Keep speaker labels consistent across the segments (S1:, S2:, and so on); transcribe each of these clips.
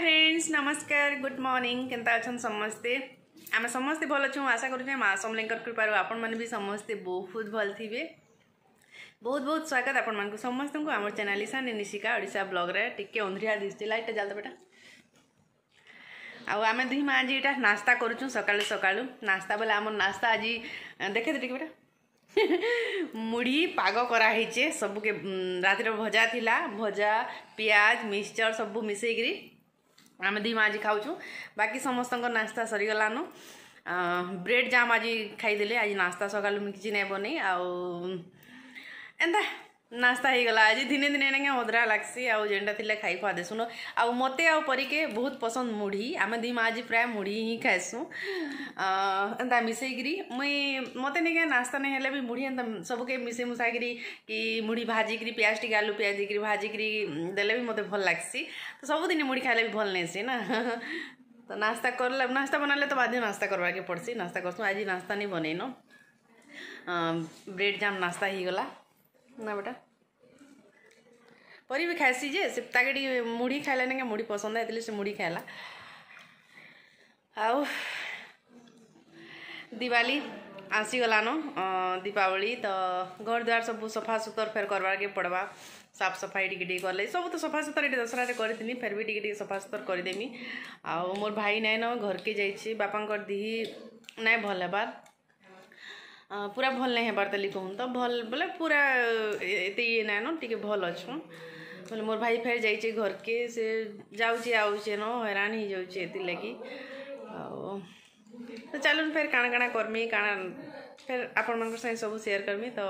S1: Friends नमस्कार good morning केन्दा आमे समस्ते भल छु आशा गरुछु माङ्गर आपन मन भी समस्तै बहुत भल थिए बहुत बहुत स्वागत आपस्ती आम च्यानेसानी निशिक ब्लग्रे नाश्ता करू छु जाप सकाळु नाश्ता बला नास्ता नाश्ता आजी नास्ता बोला नास्ता आज देखेद टिकडी पागराहेछे सब राति भजा भजा प्याज मिक्सचर सबै मिसैकरी आमे दीम आजी खाऊचू, बाकी समस्तन नास्ता सरियो लानू, ब्रेट जाम आजी खाई आज नास्ता सकाल मिखची ने बने, आउ, एन्दा, নাস্তা হয়েগলা আজ দিনে দিনে এনেকে মদরা লাগছি আউ যেটা লে খাই খুয়া দেশুন আউ মতে আউ পরীকে বহুত পসন্দ মুড়ি আমি দুই মা আজি প্রায় মুড়ি হি খাইসু এন্তা মিশাইকি মুই মতে নেকে নাস্তা নেই হলে বি মুড়ি এন্তা সবুকে মিশে মুশাকি কি মুড়ি ভাজিকি পিঁয়াজ টিকে আলু পিঁয়াজিকি ভাজিকি দেলে বি মতে ভাল লাগছি তো সবুদিন মুড়ি খাইলে বি ভাল নেছি না তো নাস্তা করলে নাস্তা বানালে তো বাধ্য নাস্তা করবাকে পড়ছি নাস্তা করছু আজি নাস্তা নি বনাইন ব্রেড জাম নাস্তা হয়েগলা ना बेटा पर भी खासी जे सीता के टी मुढ़ी खाइलानी क्या मुढ़ी पसंद है से मुढ़ी खाला आउ दिवाली आसीगलान दीपावली तो घर द्वार सब सफा सुतर फेर करवा के पड़वा साफ सफाई टी कले सब तो सफा सुतर ये दशहर कर फेर भी टी सफा सुतर करदेमी आउ मोर भाई न घर के जाइए बापा दिह ना भल हबार ପୁରା ଭଲ୍ ନାଇଁ ହେବାର୍ ତାଲି କହୁନ୍ ତ ଭଲ୍ ବୋଲେ ପୁରା ଏତେ ଇଏ ନାଇଁନ ଟିକେ ଭଲ୍ ଅଛୁଁ ବୋଲେ ମୋର୍ ଭାଇ ଫେର୍ ଯାଇଛେ ଘର୍କେ ସେ ଯାଉଛେ ଆଉଛେ ନ ହଇରାଣ ହେଇଯାଉଛେ ଏଥିର୍ଲାଗି ଆଉ ତ ଚାଲୁନ୍ ଫେର୍ କାଣା କାଣା କର୍ମି କାଣା ଫେର୍ ଆପଣମାନଙ୍କର ସାଙ୍ଗେ ସବୁ ସେୟାର୍ କର୍ମି ତ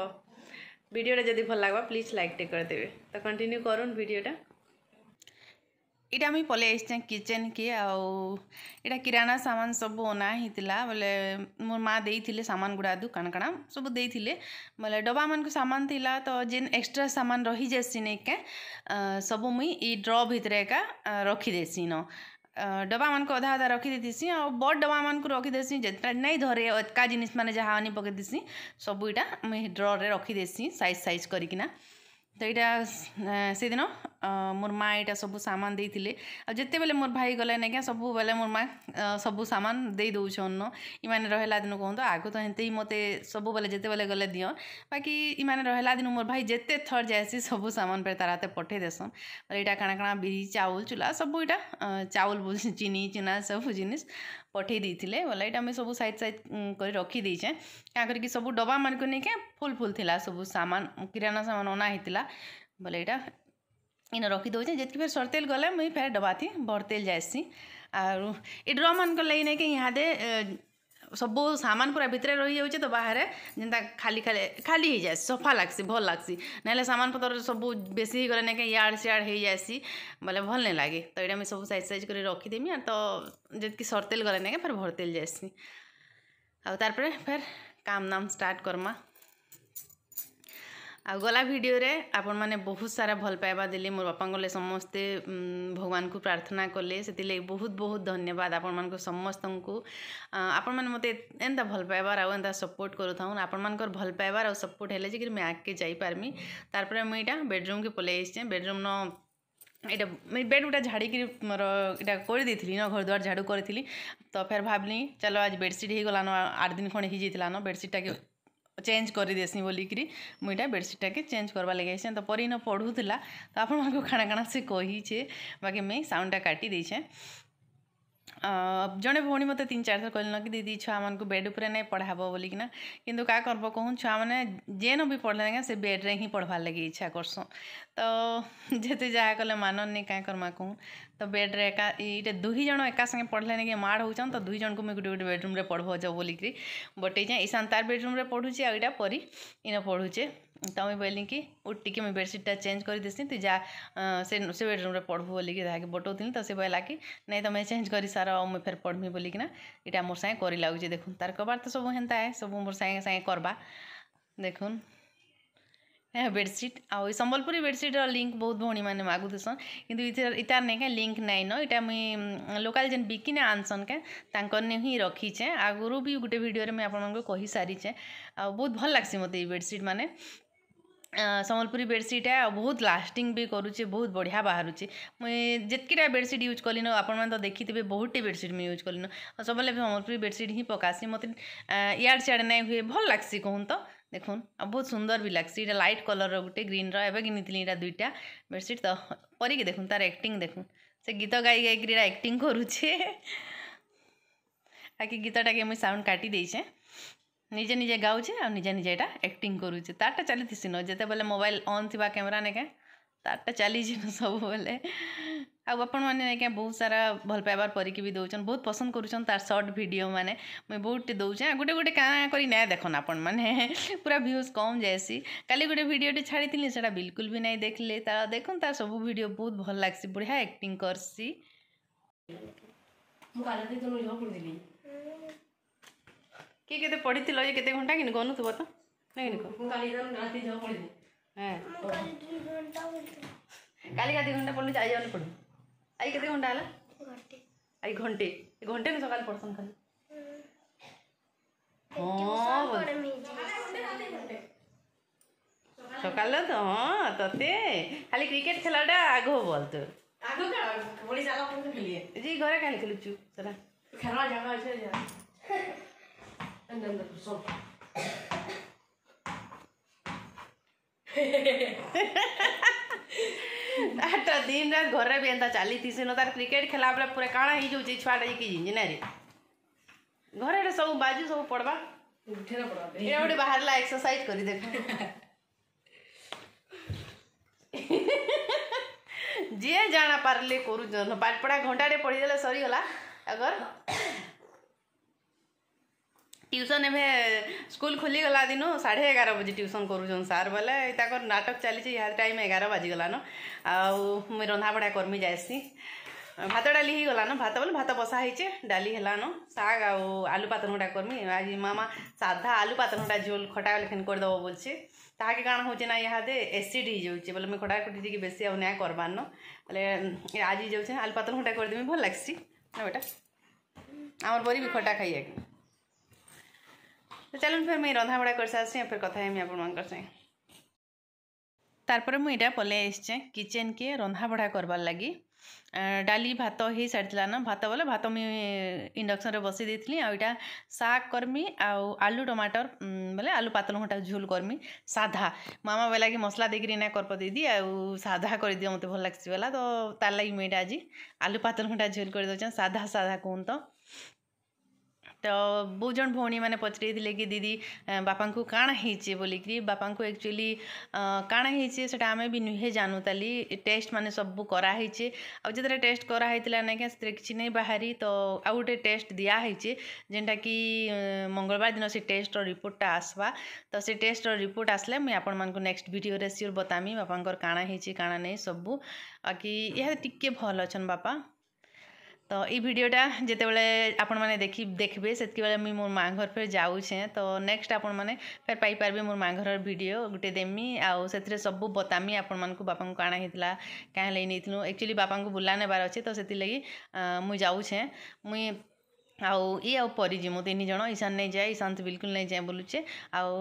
S1: ଭିଡ଼ିଓଟା ଯଦି ଭଲ ଲାଗ୍ବା ପ୍ଲିଜ୍ ଲାଇକ୍ଟେ କରିଦେବେ ତ କଣ୍ଟିନ୍ୟୁ କରୁନ୍ ଭିଡ଼ିଓଟା ଏଇଟା ମୁଇଁ ପଲେଇ ଆସିଛେଁ କିଚେନ୍କେ ଆଉ ଏଇଟା କିରାଣା ସାମାନ ସବୁ ଅନା ହେଇଥିଲା ବୋଲେ ମୋର୍ ମା' ଦେଇଥିଲେ ସାମାନ ଗୁଡ଼ାଦୁ କାଣା କାଣା ସବୁ ଦେଇଥିଲେ ବୋଲେ ଡବାମାନଙ୍କୁ ସାମାନ ଥିଲା ତ ଯେନ୍ ଏକ୍ସଟ୍ରା ସାମାନ ରହିଯାଏସି ନେଇକେ ସବୁ ମୁଇଁ ଇ ଡ୍ର ଭିତରେ ଏକା ରଖିଦେସିନ ଡବାମାନଙ୍କୁ ଅଧା ଅଧା ରଖିଦେଇଥିସି ଆଉ ବଡ଼ ଡବାମାନଙ୍କୁ ରଖିଦେସି ଯେନ୍ଟା ନାଇଁ ଧରେ ଅଟକା ଜିନିଷ୍ ମାନେ ଯାହା ଆନି ପକେଇଦେସି ସବୁ ଇଟା ମୁଇଁ ଡ୍ରରେ ରଖିଦେସି ସାଇଜ୍ ସାଇଜ୍ କରିକିନା ତ ଏଇଟା ସେଦିନ ମୋର ମା ଏଇଟା ସବୁ ସାମାନ ଦେଇଥିଲେ ଆଉ ଯେତେବେଲେ ମୋର ଭାଇ ଗଲେନ ଆଜ୍ଞା ସବୁବେଲେ ମୋର ମା ସବୁ ସାମାନ ଦେଇ ଦଉଛନ୍ ଇମାନେ ରହିଲା ଦିନୁ କହନ୍ତୁ ଆଗ ତ ହେନ୍ତି ହିଁ ମୋତେ ସବୁବେଲେ ଯେତେବେଲେ ଗଲେ ଦିଅ ବାକି ଇମାନେ ରହିଲା ଦିନୁ ମୋର ଭାଇ ଯେତେ ଥର ଯାଏସି ସବୁ ସାମାନ ଫେର୍ ତାର ହାତେ ପଠେଇ ଦେସନ୍ ବୋଲେ ଏଇଟା କାଣା କାଣା ବିରି ଚାଉଲ ଚୁଲା ସବୁ ଏଇଟା ଚାଉଲ ଚିନି ଚିନା ସବୁ ଜିନିଷ ପଠେଇ ଦେଇଥିଲେ ବୋଲେ ଏଇଟା ମୁଇଁ ସବୁ ସାଇଜ୍ ସାଇଜ୍ କରି ରଖିଦେଇଛେଁ କାଁ କରିକି ସବୁ ଡବାମାନଙ୍କୁ ନେଇକେ ଫୁଲ୍ ଫୁଲ୍ ଥିଲା ସବୁ ସାମାନ କିରାନା ସାମାନ ଅନା ହେଇଥିଲା ବୋଲେ ଏଇଟା इन रखी दौ जितकी फिर सरतेल गले मुई फेर डबा थी बरतेल जाएसी आर ये ड्रम मान लगी नहीं कि यहाँ दे सब सामान पूरा भितर रही जाऊे तो बाहर जेनता खाली खाली खाली हो जाए सफा लग्सी भल लग्सी ना सामान पतर सब बेस नहीं कि इड़ सियाड़ हो जाएसी बोले भल नहीं लगे तो यहाँ मुझे सब सैज सैज कर रखीदेमी तो जितकी सरतेल गले नहीं फिर भरतेल जाएसी आ तार फिर काम नाम स्टार्ट करमा आ गला भिडियो आपण मैंने बहुत सारा भल पाइबा दे मोर बापा गले समस्ते भगवान को प्रार्थना कले से बहुत बहुत धन्यवाद आपण मान समस्त आपण मैंने मत ए भल पाइबार आंता सपोर्ट कर आपण मान भल पाइबार आ सपोर्ट है जी मैं आगे जापारमी तार मुझे बेडरूम के पलि आई बेडरूम न यहाँ बेड गुटा झाड़ी कर मोर इटा कर दे घर दुआर झाड़ू करी तो फिर भावली चलो आज बेडसीट हो आठ दिन खंडे हो जाइलान बेडसीटा के চেঞ্জ করিদেসি বলিকি মুই এটা বেডসিটটাকে চেঞ্জ করবার লাগে আইসে তো পরিন পড়ুলা তো আপনার কাণা কাণা সে কহিছে বাকি মুই সাউন্ডটা কাটি দিয়েছে ଜଣେ ଭଉଣୀ ମୋତେ ତିନି ଚାରିଥର କହିଲେନ କି ଦିଦି ଛୁଆମାନଙ୍କୁ ବେଡ଼୍ ଉପରେ ନାଇଁ ପଢ଼ାବ ବୋଲିକିନା କିନ୍ତୁ କାଁ କରବ କହୁନ୍ ଛୁଆମାନେ ଯେନ ବି ପଢ଼ଲେ ଆଜ୍ଞା ସେ ବେଡ଼୍ରେ ହିଁ ପଢ଼ବାର୍ ଲାଗି ଇଚ୍ଛା କରସନ୍ ତ ଯେତେ ଯାହା କଲେ ମାନନି କାଁ କର୍ମା କହୁନ୍ ତ ବେଡ଼୍ରେ ଏକା ଇଟା ଦୁଇ ଜଣ ଏକା ସାଙ୍ଗେ ପଢ଼ଲେ ନେଇକି ମାଡ଼ ହଉଛନ୍ ତ ଦୁଇ ଜଣଙ୍କୁ ମୁଇଁ ଗୋଟେ ଗୋଟେ ବେଡ଼ରୁମ୍ରେ ପଢ଼ବ ଯାଉ ବୋଲିକିରି ବଟେଇଛେଁ ଇସାନ୍ ତାର୍ ବେଡ଼ରୁମ୍ରେ ପଢ଼ୁଛେ ଆଉ ଇଟା ପରି ଇନ ପଢ଼ୁଛେ ତ ମୁଇଁ ବୋଇଲି କି ଉଠ୍ ଟିକେ ମୁଇଁ ବେଡ଼ସିଟ୍ଟା ଚେଞ୍ଜ କରିଦେସି ତୁଇ ଯା ସେ ସେ ବେଡ଼ରୁମ୍ରେ ପଢ଼ବୁ ବୋଲିକି ତାହାକେ ବଟଉଥିଲି ତ ସେ ବୋଇଲା କି ନାଇଁ ତମେ ଚେଞ୍ଜ କରିସାର ମୁଇଁ ଫେର୍ ପଢ଼୍ମି ବୋଲିକିନା ଇଟା ମୋର୍ ସାଙ୍ଗେ କରି ଲାଗୁଛେ ଦେଖୁନ୍ ତାର୍ କବାର୍ ତ ସବୁ ହେନ୍ତା ଏ ସବୁ ମୋର୍ ସାଙ୍ଗେ ସାଙ୍ଗେ କର୍ବା ଦେଖୁନ୍ ବେଡ଼ସିଟ୍ ଆଉ ଏ ସମ୍ବଲପୁରୀ ବେଡ଼ସିଟ୍ର ଲିଙ୍କ୍ ବହୁତ ଭଉଣୀମାନେ ମାଗୁଥିସନ୍ କିନ୍ତୁ ଇତାର୍ ନାଇଁ କାଏଁ ଲିଙ୍କ୍ ନାଇଁନ ଇଟା ମୁଇଁ ଲୋକାଲ୍ ଯେନ୍ ବିକିନେ ଆନ୍ସନ୍ କାଏଁ ତାଙ୍କର୍ନେ ହିଁ ରଖିଛେଁ ଆଗରୁ ବି ଗୁଟେ ଭିଡ଼ିଓରେ ମୁଇଁ ଆପଣମାନଙ୍କୁ କହିସାରିଛେଁ ଆଉ ବହୁତ ଭଲ୍ ଲାଗ୍ସି ମୋତେ ଇ ବେଡ଼ସିଟ୍ ମାନେ ସମ୍ବଲପୁରୀ ବେଡ଼ସିଟ୍ଟା ବହୁତ ଲାଷ୍ଟିଂ ବି କରୁଛି ବହୁତ ବଢ଼ିଆ ବାହାରୁଛି ମୁଇଁ ଯେତ୍କିଟା ବେଡ଼ସିଟ୍ ୟୁଜ୍ କଲିନ ଆପଣମାନେ ତ ଦେଖିଥିବେ ବହୁତ୍ଟେ ବେଡ଼ସିଟ୍ ମୁଇଁ ୟୁଜ୍ କଲିନ ଆଉ ବି ସମ୍ବଲପୁରୀ ବେଡ଼ସିଟ୍ ହିଁ ପକାସି ମୋତେ ଇଆଡ଼େ ସିଆଡ଼େ ନାଇଁ ହୁଏ ଭଲ ଲାଗ୍ସି କହୁନ୍ ତ ଦେଖୁନ୍ ଆଉ ବହୁତ ସୁନ୍ଦର ବି ଲାଗ୍ସି ଏଇଟା ଲାଇଟ୍ କଲର୍ର ଗୋଟେ ଗ୍ରୀନ୍ର ଏବେ କିଣିଥିଲି ଏଇଟା ଦୁଇଟା ବେଡ଼ସିଟ୍ ତ କରିକି ଦେଖୁନ୍ ତାର ଆକ୍ଟିଂ ଦେଖୁନ୍ ସେ ଗୀତ ଗାଇ ଗାଇକିରି ଏଇଟା ଆକ୍ଟିଂ କରୁଛେ ବାକି ଗୀତଟାକେ ମୁଇଁ ସାଉଣ୍ଡ କାଟି ଦେଇଛେଁ निजे निजे गाऊे आजे निजे यहाँ एक्ट करुचे चलती चली थी जिते बेले मोबाइल अन् कैमेरा ने क्या तार्ट चली सब बेले आपण मैंने क्या बहुत सारा भल पाइबार परी भी दौन बहुत पसंद करुचन तार सर्ट भिड मैंने मुझे बहुत टे दौचे गोटे गोटे क्या करना देखन आपण मैंने पूरा भ्यूज कम जाएसी का गोटे भिडटे छाड़ी थी सैटा बिलकुल भी नहीं देखले तार देख तार सब भिड बहुत भल लगसी बढ़िया एक्टिंग करसी କିଏ କେତେ ପଢ଼ିଥିଲ ଇଏ କେତେ ଘଣ୍ଟା କିନି ଗଣୁଥିବ ତ ନାଇଁ କାଲିକା ଦୁଇ ଘଣ୍ଟା ପଢ଼ୁଛି ଆଇ ଯାଉନି ପଢ଼ୁ ଆଇ କେତେ ଘଣ୍ଟା ହେଲା ଆଇ ଘଣ୍ଟେ ଘଣ୍ଟେ ନି ସକାଳେ ପଢ଼ସନ୍ ଖାଲି ସକାଳ ତ ହଁ ତତେ ଖାଲି କ୍ରିକେଟ୍ ଖେଳଟା ଆଗ ବଲ୍ ତୁ ଯେ ଘରେ କାହିଁ ଖେଳୁଛୁ ସେଟା and then the croissant. आठ दिन रात घर भी एंता चली थी सिनो तार क्रिकेट खेला बले पूरे काणा ही जो जे छवाडा की इंजीनियरी घरे रे सब बाजू सब पड़बा उठेना पड़बा एवडे बाहर ला एक्सरसाइज करी देख जे जाना परले करू जन पाटपडा घंटाडे पड़ी देले सरी होला अगर ଟ୍ୟୁସନ୍ ଏବେ ସ୍କୁଲ୍ ଖୋଲିଗଲା ଦିନୁ ସାଢ଼େ ଏଗାର ବଜେ ଟ୍ୟୁସନ୍ କରୁଛନ୍ ସାର୍ ବୋଲେ ତାଙ୍କର ନାଟକ ଚାଲିଛି ଇହାଦେ ଟାଇମ୍ ଏଗାର ବାଜିଗଲାନ ଆଉ ମୁଇଁ ରନ୍ଧାବଢ଼ା କର୍ମି ଯାଏସି ଭାତ ଡାଲି ହେଇଗଲାନ ଭାତ ବୋଲେ ଭାତ ବସା ହେଇଛେ ଡାଲି ହେଲାନ ଶାଗ ଆଉ ଆଲୁ ପାତର ଘଣ୍ଟା କର୍ମି ଆଜି ମାମା ସାଧା ଆଲୁ ପାତର ଘଣ୍ଟା ଝୋଲ ଖଟା ବୋଲେ ଫେନ୍ କରିଦେବ ବୋଲଛେ ତାହାକେ କାଣା ହଉଛେ ନା ଇହାଦେ ଏସିଡ୍ ହେଇଯାଉଛେ ବୋଲେ ମୁଇଁ ଖଟା ଖଟି ଟିକେ ବେଶୀ ଆଉ ନାଇଁ କର୍ବାର୍ନ ବୋଲେ ଆଜି ଯାଉଛେ ଆଲୁ ପାତର ଘଣ୍ଟା କରିଦେମି ଭଲ ଲାଗ୍ସି ନା ବେଟା ଆମର ବରି ବି ଖଟା ଖାଇ ଆଜ୍ଞା ତ ଚାଲୁନ୍ ଫେର୍ ମୁଇଁ ରନ୍ଧାବଢ଼ା କରିସାରିଛେଁ ଫେର୍ କଥା ହେମି ଆପଣମାନଙ୍କର ସାଙ୍ଗେ ତାର୍ପରେ ମୁଁ ଇଟା ପଲେଇ ଆସିଛେଁ କିଚେନ୍କେ ରନ୍ଧାବଢ଼ା କର୍ବାର୍ ଲାଗି ଡାଲି ଭାତ ହେଇସାରିଥିଲା ନା ଭାତ ବୋଲେ ଭାତ ମୁଇଁ ଇଣ୍ଡକ୍ସନ୍ରେ ବସେଇ ଦେଇଥିଲି ଆଉ ଇଟା ଶାଗ୍ କର୍ମି ଆଉ ଆଲୁ ଟମାଟର ବୋଲେ ଆଲୁ ପାତଲଘଣ୍ଟା ଝୁଲ୍ କର୍ମି ସାଧା ମାମା ବେଲା କି ମସଲା ଦେଇକିରି ନା କର୍ପ ଦେଇଦି ଆଉ ସାଧା କରିଦିଅ ମୋତେ ଭଲ୍ ଲାଗ୍ସି ବେଲା ତ ତାର୍ ଲାଗି ମୁଇଁ ଇଟା ଆଜି ଆଲୁ ପାତଲଘଣ୍ଟା ଝୁଲ୍ କରିଦେଉଛେଁ ସାଧା ସାଧା କହୁନ୍ ତ ତ ବହୁତ ଜଣ ଭଉଣୀମାନେ ପଚାରିଥିଲେ କି ଦିଦି ବାପାଙ୍କୁ କାଣା ହେଇଛି ବୋଲିକିରି ବାପାଙ୍କୁ ଆକ୍ଚୁଆଲି କାଣା ହେଇଛି ସେଇଟା ଆମେ ବି ନୁହେଁ ଜାଣୁତାଲି ଟେଷ୍ଟମାନେ ସବୁ କରାହେଇଛି ଆଉ ଯେତେବେଳେ ଟେଷ୍ଟ କରାହେଇଥିଲା ନାଇଁକା ସେଥିରେ କିଛି ନାଇଁ ବାହାରି ତ ଆଉ ଗୋଟେ ଟେଷ୍ଟ ଦିଆହେଇଛି ଯେନ୍ଟାକି ମଙ୍ଗଳବାର ଦିନ ସେ ଟେଷ୍ଟର ରିପୋର୍ଟଟା ଆସ୍ବା ତ ସେ ଟେଷ୍ଟର ରିପୋର୍ଟ ଆସିଲେ ମୁଇଁ ଆପଣମାନଙ୍କୁ ନେକ୍ସଟ ଭିଡ଼ିଓରେ ସିଓର ବତାମି ବାପାଙ୍କର କାଣା ହେଇଛି କାଣା ନାଇଁ ସବୁ ବାକି ଏହା ଟିକେ ଭଲ ଅଛନ୍ ବାପା ତ ଏଇ ଭିଡ଼ିଓଟା ଯେତେବେଳେ ଆପଣମାନେ ଦେଖି ଦେଖିବେ ସେତିକିବେଳେ ମୁଇଁ ମୋର ମାଆ ଘର ଫେର୍ ଯାଉଛେଁ ତ ନେକ୍ସଟ ଆପଣମାନେ ଫେର୍ ପାଇପାରିବେ ମୋର ମାଆ ଘରର ଭିଡ଼ିଓ ଗୋଟେ ଦେମି ଆଉ ସେଥିରେ ସବୁ ବତାମି ଆପଣମାନଙ୍କୁ ବାପାଙ୍କୁ କାଣା ହେଇଥିଲା କାଁ ହେଲାଇ ନେଇଥିଲୁ ଆକ୍ଚୁଆଲି ବାପାଙ୍କୁ ବୁଲା ନେବାର ଅଛି ତ ସେଥିଲାଗି ମୁଇଁ ଯାଉଛେଁ ମୁଇଁ ଆଉ ଇ ଆଉ ପରିଜି ମୁଁ ତିନି ଜଣ ଇଶାନ ନାଇଁ ଯାଏ ଇଶାନ୍ତ ବିଲକୁଲ ନାଇଁ ଯାଏ ବୋଲୁଛେ ଆଉ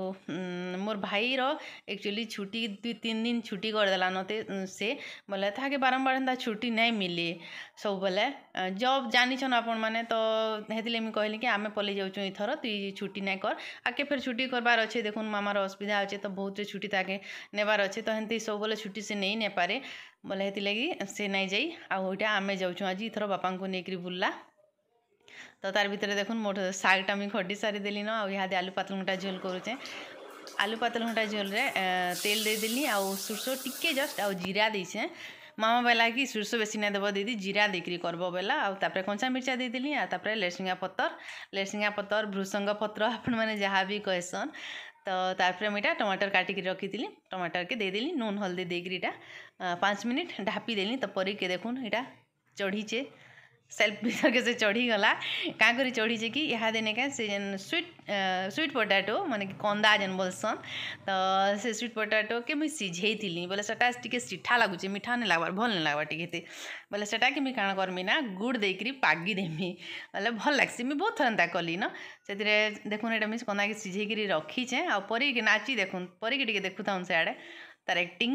S1: ମୋର୍ ଭାଇର ଏକ୍ଚୁଆଲି ଛୁଟି ଦୁଇ ତିନି ଦିନ ଛୁଟି କରିଦେଲା ନତେ ସେ ବୋଲେ ତାହାକେ ବାରମ୍ବାର ହେନ୍ତା ଛୁଟି ନାଇଁ ମିଲେ ସବୁବେଲେ ଜବ୍ ଜାନିଛନ୍ ଆପଣମାନେ ତ ହେଥିଲାଗି ମୁଇଁ କହିଲି କି ଆମେ ପଲେଇ ଯାଉଛୁ ଇଥର ତୁଇ ଛୁଟି ନାଇଁ କର ଆଗ୍କେ ଫେର୍ ଛୁଟି କରବାର୍ ଅଛେ ଦେଖୁନ୍ ମାମାର ଅସୁବିଧା ଅଛେ ତ ବହୁତଟେ ଛୁଟି ତାକେ ନେବାର୍ ଅଛେ ତ ହେନ୍ତି ସବୁବେଲେ ଛୁଟି ସେ ନେଇ ନେପାରେ ବୋଲେ ହେଥିଲାଗି ସେ ନାଇଁ ଯାଇ ଆଉ ଇଟା ଆମେ ଯାଉଛୁ ଆଜି ଇଥର ବାପାଙ୍କୁ ନେଇକିରି ବୁଲ୍ଲା তো তার ভিতরে দেখুন মোট শাকটা আমি ঘটি সারি দিলি ন আর ইহাদে আলু পাতলুটা ঝোল করুছে আলু পাতলুটা ঝোলরে তেল দিয়েদেলি আউ সোরষ টিকে জস্ট আউ জিরা দিয়েছে মামা বেলা কি সোরষ বেশি না দেব দিদি জিরা দিয়ে করব বেলা আপরে কঞ্চা মির্চা দিয়েদেলি আপরে লেসিঙ্গা পতর লেসিঙ্গা পতর ভৃষঙ্গ পত্র আপন মানে যা বি কহেসন তো তারপরে আমি এটা টমাটর কাটিকি রখিলি টমাটরকে দিয়েদেলি নুন হলদি দিয়ে এটা পাঁচ মিনিট ঢাপি দেলি তারপরে কে দেখুন এটা চড়িছে सेल्फ भितर से चढ़ीगला कहाँ कर चढ़ीचे कि यहाँ देने का से जेन स्वीट स्वीट पोटाटो मान कि कंदा जेन बोलसन तो से स्वीट पोटाटो के मुई सीझे थी बोले सेटा टी सीठा लगुच मिठा नहीं लगवार भल नहीं लगवार टी बोले सेटा कि कण करमी ना गुड़ देकर पगि देमी बोले भल लगसी मुई बहुत थर एंता कली ना से देखुन ये मुझे कंदा सीझे रखीचे आ परिक नाची देखुन परिक देखु था सियाड़े তার একটিং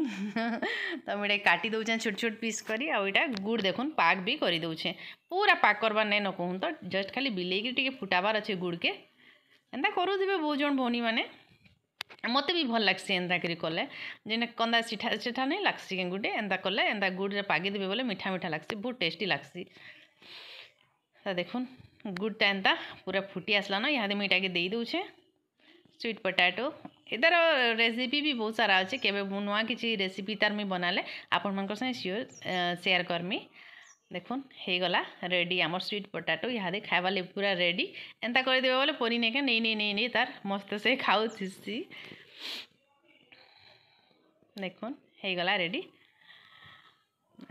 S1: তো আমি এটা কাটি দেউছে ছোট ছোট পিস করি আর এটা গুড় দেখুন পাক বি করে দেউছে পুরা পাক করবার নাই ন কহুন তো জস্ট খালি বিলেইকি টিকে ফুটাবার আছে গুড়কে ଏନ୍ତା କରୁଥିବେ ବହୁତ ଜଣ ଭଉଣୀମାନେ ମୋତେ ବି ଭଲ ଲାଗ୍ସି ଏନ୍ତା କରି କଲେ ଯେନ୍ଟା କନ୍ଦା ଚିଠା ଚିଠା ନାଇଁ ଲାଗ୍ସି କେଁ ଗୁଟେ ଏନ୍ତା କଲେ ଏନ୍ତା ଗୁଡ଼ରେ ପାଗିଦେବେ ବୋଲେ ମିଠା ମିଠା ଲାଗ୍ସି ବହୁତ ଟେଷ୍ଟି ଲାଗ୍ସି ତା ଦେଖୁନ୍ ଗୁଡ଼ଟା ଏନ୍ତା ପୁରା ଫୁଟି ଆସଲା ନ ଇହାଦେ ମୁଇଁ ଇଟାକେ ଦେଇ ଦେଉଛେ ସୁଇଟ୍ ପଟାଟୋ ଏତାର ରେସିପି ବି ବହୁତ ସାରା ଅଛେ କେବେ ମୁଁ ନୂଆ କିଛି ରେସିପି ତାର ମୁଇଁ ବନାଲେ ଆପଣମାନଙ୍କ ସାଙ୍ଗେ ସିଓର ସେୟାର କର୍ମି ଦେଖୁନ୍ ହେଇଗଲା ରେଡ଼ି ଆମର ସୁଇଟ୍ ପଟାଟୋ ଇହାଦେ ଖାଇବାର୍ ଲାଗି ପୁରା ରେଡ଼ି ଏନ୍ତା କରିଦେବେ ବୋଲେ ପନି ନେଇକେ ନେଇ ନେଇ ନେଇ ନେଇ ତାର ମସ୍ତ ସେ ଖାଉଥିସି ଦେଖୁନ୍ ହେଇଗଲା ରେଡ଼ି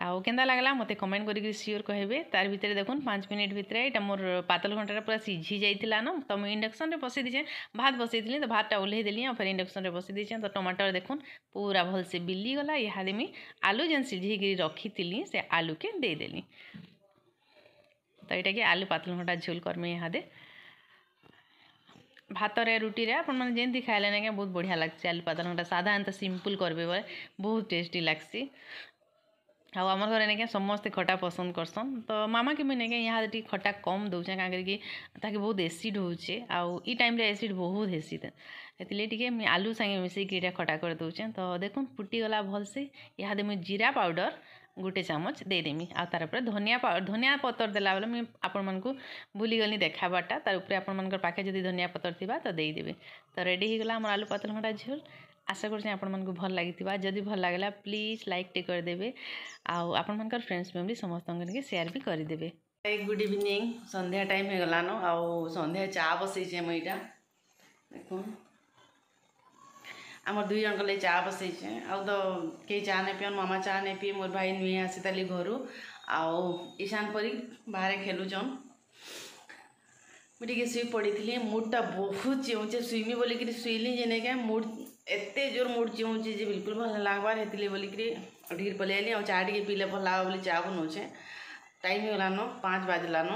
S1: ଆଉ କେନ୍ତା ଲାଗ୍ଲା ମୋତେ କମେଣ୍ଟ କରିକି ସିଓର କହିବେ ତାର ଭିତରେ ଦେଖୁନ୍ ପାଞ୍ଚ ମିନିଟ୍ ଭିତରେ ଏଇଟା ମୋର ପାତଲ ଘଣ୍ଟାଟା ପୁରା ସିଝି ଯାଇଥିଲା ନା ତ ମୁଁ ଇଣ୍ଡକ୍ସନ୍ରେ ବସେଇ ଦେଇଛେଁ ଭାତ ବସେଇଥିଲି ତ ଭାତଟା ଓହ୍ଲେଇ ଦେଲି ଆଉ ଫେର୍ ଇଣ୍ଡକ୍ସନ୍ରେ ବସେଇ ଦେଇଛେଁ ତ ଟମାଟର ଦେଖୁନ୍ ପୁରା ଭଲସେ ବିଲିଗଲା ଇହାଦେ ମୁଇଁ ଆଲୁ ଯେନ୍ ସିଝେଇକିରି ରଖିଥିଲି ସେ ଆଲୁକେ ଦେଇଦେଲି ତ ଏଇଟାକି ଆଲୁ ପାତଲ ଘଣ୍ଟା ଝୋଲ କର୍ମି ଇହାଦେ ଭାତରେ ରୁଟିରେ ଆପଣମାନେ ଯେମିତି ଖାଇଲେ ଆଜ୍ଞା ବହୁତ ବଢ଼ିଆ ଲାଗ୍ସି ଆଲୁ ପାତଲ ଘଣ୍ଟା ସାଧା ଏନ୍ତା ସିମ୍ପଲ୍ କରିବେ ବୋଲେ ବହୁତ ଟେଷ୍ଟି ଲାଗ୍ସି ଆଉ ଆମର ଘରେ ନେଇକେ ସମସ୍ତେ ଖଟା ପସନ୍ଦ କରସନ୍ ତ ମାମାକେ ମୁଇଁ ନେଇକେ ଇହାଦେ ଟିକେ ଖଟା କମ୍ ଦଉଛେଁ କାଁ କରିକି ତାକେ ବହୁତ ଏସିଡ଼୍ ହଉଛେ ଆଉ ଇ ଟାଇମ୍ରେ ଏସିଡ଼୍ ବହୁତ ହେସି ହେଥିର୍ଲାଗି ଟିକେ ମୁଇଁ ଆଲୁ ସାଙ୍ଗେ ମିଶେଇକି ଇଟା ଖଟା କରିଦଉଛେଁ ତ ଦେଖୁନ୍ ଫୁଟିଗଲା ଭଲ୍ସେ ଇହାଦେ ମୁଇଁ ଜିରା ପାଉଡ଼ର୍ गोटे चामच देदेमी आर पर धनिया धनिया पतर देला बोले मुझे आप भूलीगली देखाटा तार आपे जब धनिया पतर थी तो देदेवि तो रेडीगला आम आलू पतल खटा झील आशा करें आपको भल लगी जदि भल लगला प्लीज लाइक टे करदे आपर फ्रेंड्स फैमिली समस्त सेयार भी करदे गुड इवनिंग सन्ध्या टाइम हो गलान आ सन्ध्या चा बसई मुईटा देख आम दुई जन लगे चा बस आउ तो कई चा नहीं पिए मामा चा नहीं पिए मोर भाई नुहे आसी ताली घर आउ पर बाहर खेलुन मुझे सुई पड़ी थी मुड टा बहुत चिंचे सुईमी बोल कर सुईली जेने के मुड एत जोर मुड चिंचे जे बिल्कुल भल लगवार बोल कर ढेर पलि आ चा टे पीले भल लगा बोली चा बनाऊे टाइम हो गलान पाँच बाज बाजलान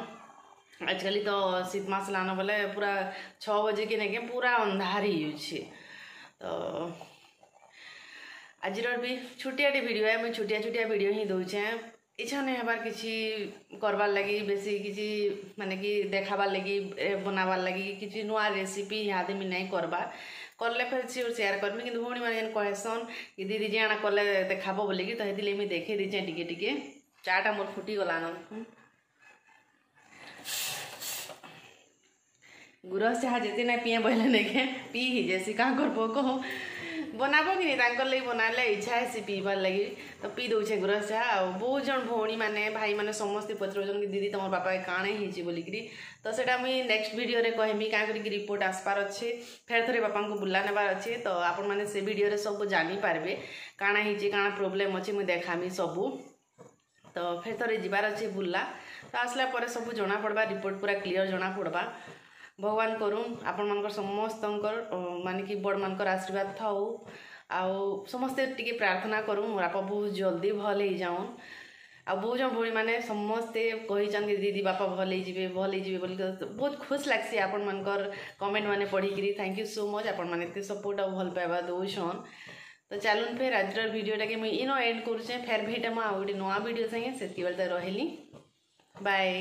S1: आजिकल तो शीतमास लान बोले पूरा छः बजे के नहीं पूरा अंधार ही তো ଆଜିର ବି ଛୋଟିଆଟେ ଭିଡ଼ିଓ ମୁଇଁ ଛୋଟିଆ ଛୋଟିଆ ଭିଡ଼ିଓ ହିଁ ଦଉଛେଁ ଇଚ୍ଛା ନାଇଁ ହେବାର୍ କିଛି କର୍ବାର୍ ଲାଗି ବେଶୀ କିଛି ମାନେ କି ଦେଖାବାର୍ ଲାଗି ବନାବାର୍ ଲାଗି କିଛି ନୂଆ ରେସିପି ଇହାଦେ ମୁଇଁ ନାଇଁ କର୍ବା କଲେ ଫେର୍ ସିଓର୍ ସେୟାର୍ କର୍ମି କିନ୍ତୁ ଭଉଣୀମାନେ ଯେନ୍ କହେସନ୍ କି ଦିଦି ଯେ ଆଣା କଲେ ଦେଖାବ ବୋଲିକି ତ ହେଥିର୍ଲାଗି ମୁଇଁ ଦେଖେଇ ଦେଇଚେଁ ଟିକେ ଟିକେ ଚା'ଟା ମୋର ଫୁଟିଗଲାନ गुरस चाह जे ना पीए बोले नहीं के पी ही जैसे कह करब कह बनाब कि नहीं बनाले इच्छा है पीबार लगी तो पी दौचे गुरस चाह बहुत जन भी मैंने भाई मैंने समस्ते पचरुन कि दीदी तुम बापा काण ही बोलिकी तो सैटा मुझे नेक्स्ट भिडियो कहमी क्या कर रिपोर्ट आसपार अच्छे फेर थे बापा को बुला नेबार अच्छे तो आपड़ो सब जानी जानपारे काण ही कण प्रोब्लेम अच्छे मुझे देखामी सबू तो फेर थे जबार अच्छे बुला तो आसला सब जना पड़वा रिपोर्ट पूरा क्लीयर जना पड़वा ভগবান করুন আপনার সমস্তর মানে কি বড় মানকর আশীর্বাদ থাও আও সমস্তে টিকে প্রার্থনা করুন মোর বাপা বহুত জলদি ভাল হয়ে যাওন ଆଉ ବୋଉ ଜଣ ଭଉଣୀ ମାନେ ସମସ୍ତେ କହିଛନ୍ତି ଦିଦି ବାପା ଭଲ ହେଇଯିବେ ଭଲ ହେଇଯିବେ ବୋଲି ବହୁତ ଖୁସ ଲାଗ୍ସି ଆପଣମାନଙ୍କର କମେଣ୍ଟ ମାନେ ପଢ଼ିକିରି ଥ୍ୟାଙ୍କ ୟୁ ସୋ ମଚ୍ ଆପଣମାନେ ଏତେ ସପୋର୍ଟ ଆଉ ଭଲ ପାଇବା ଦେଉଛନ୍ ତ ଚାଲୁନ୍ ଫେର୍ ଆଜିର ଭିଡ଼ିଓଟାକେ ମୁଇଁ ଇନ ଏଣ୍ଡ କରୁଛେଁ ଫେର୍ ଭେଟା ମୁଁ ଆଉ ଗୋଟେ ନୂଆ ଭିଡ଼ିଓ ସାଙ୍ଗେ ସେତିକିବେଳେ ତ ରହିଲି ବାଏ